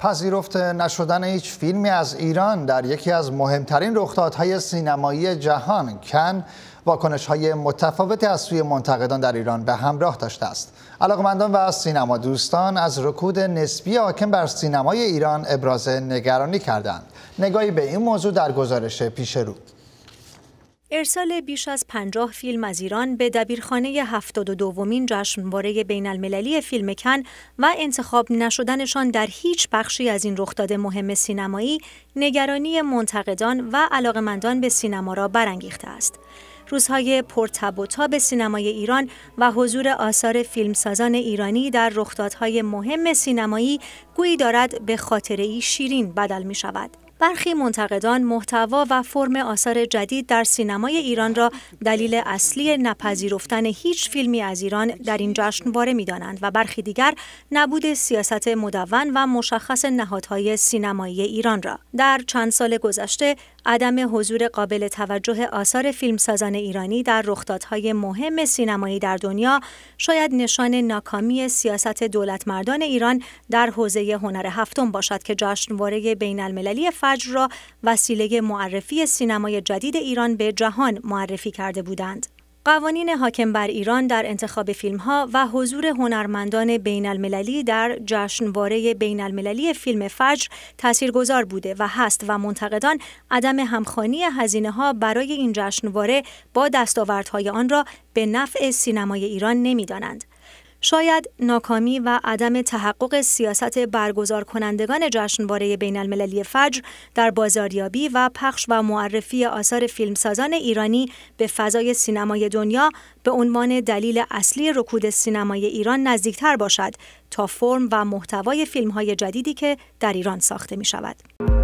پذیرفته نشدن هیچ فیلمی از ایران در یکی از مهمترین های سینمایی جهان کن واکنش های متفاوتی از سوی منتقدان در ایران به همراه داشته است علاقمندان و سینما دوستان از رکود نسبی حاکم بر سینمای ایران ابراز نگرانی کردند نگاهی به این موضوع در گزارش پیش رو ارسال بیش از پنجاه فیلم از ایران به دبیرخانه 72 دومین جشنواره بین المللی فیلم کن و انتخاب نشدنشان در هیچ بخشی از این رخداد مهم سینمایی نگرانی منتقدان و علاقمندان به سینما را برانگیخته است. روزهای پرتب و تاب سینمای ایران و حضور آثار فیلمسازان ایرانی در رخدادهای مهم سینمایی گویی دارد به خاطره ای شیرین بدل می شود. برخی منتقدان محتوا و فرم آثار جدید در سینمای ایران را دلیل اصلی نپذیرفتن هیچ فیلمی از ایران در این جشنواره میدانند و برخی دیگر نبود سیاست مدون و مشخص نهادهای سینمایی ایران را در چند سال گذشته عدم حضور قابل توجه آثار فیلمسازان ایرانی در رخدادهای مهم سینمایی در دنیا شاید نشان ناکامی سیاست دولت مردان ایران در حوزه هنر هفتم باشد که جشنواره بین المللی فجر را وسیله معرفی سینمای جدید ایران به جهان معرفی کرده بودند. قوانین حاکم بر ایران در انتخاب فیلم و حضور هنرمندان بین المللی در جشنواره بین المللی فیلم فجر تاثیرگذار بوده و هست و منتقدان عدم همخانی هزینه ها برای این جشنواره با دستاوردهای آن را به نفع سینمای ایران نمی دانند. شاید ناکامی و عدم تحقق سیاست برگزار کنندگان جشنواره بین المللی فجر در بازاریابی و پخش و معرفی آثار فیلمسازان ایرانی به فضای سینمای دنیا به عنوان دلیل اصلی رکود سینمای ایران نزدیکتر باشد تا فرم و محتوای فیلمهای جدیدی که در ایران ساخته می شود.